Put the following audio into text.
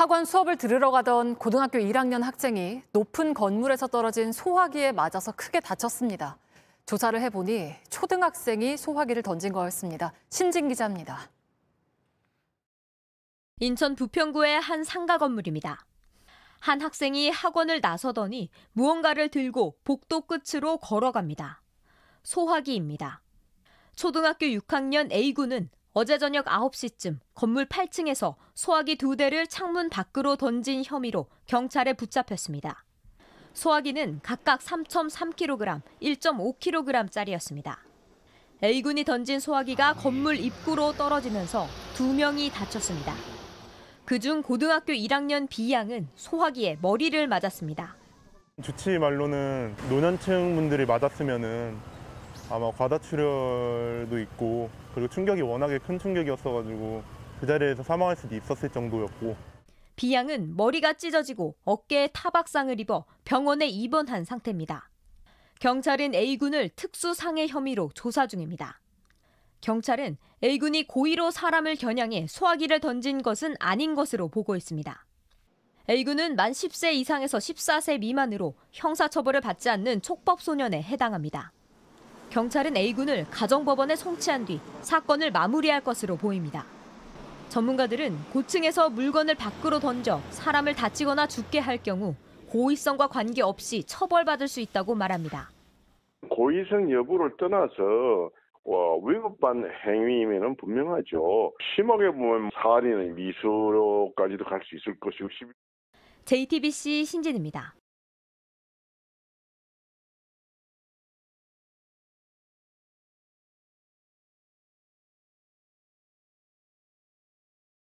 학원 수업을 들으러 가던 고등학교 1학년 학생이 높은 건물에서 떨어진 소화기에 맞아서 크게 다쳤습니다. 조사를 해보니 초등학생이 소화기를 던진 거였습니다. 신진 기자입니다. 인천 부평구의 한 상가 건물입니다. 한 학생이 학원을 나서더니 무언가를 들고 복도 끝으로 걸어갑니다. 소화기입니다. 초등학교 6학년 A군은 어제 저녁 9시쯤 건물 8층에서 소화기 두 대를 창문 밖으로 던진 혐의로 경찰에 붙잡혔습니다. 소화기는 각각 3.3kg, 1.5kg짜리였습니다. A군이 던진 소화기가 건물 입구로 떨어지면서 두 명이 다쳤습니다. 그중 고등학교 1학년 B양은 소화기에 머리를 맞았습니다. 좋지 말로는 노년층 분들이 맞았으면은 아마 과다출혈도 있고 그리고 충격이 워낙에 큰 충격이었어가지고 그 자리에서 사망할 수도 있었을 정도였고 비양은 머리가 찢어지고 어깨에 타박상을 입어 병원에 입원한 상태입니다. 경찰은 A군을 특수상해 혐의로 조사 중입니다. 경찰은 A군이 고의로 사람을 겨냥해 소화기를 던진 것은 아닌 것으로 보고 있습니다. A군은 만 10세 이상에서 14세 미만으로 형사처벌을 받지 않는 촉법소년에 해당합니다. 경찰은 A군을 가정법원에 송치한 뒤 사건을 마무리할 것으로 보입니다. 전문가들은 고층에서 물건을 밖으로 던져 사람을 다치거나 죽게 할 경우 고의성과 관계없이 처벌받을 수 있다고 말합니다. 고의성 여부를 떠나서 어, 위급한 행위면 분명하죠. 심하게 보면 사안이나 미수로까지도 갈 수 있을 것이고. JTBC 신진입니다.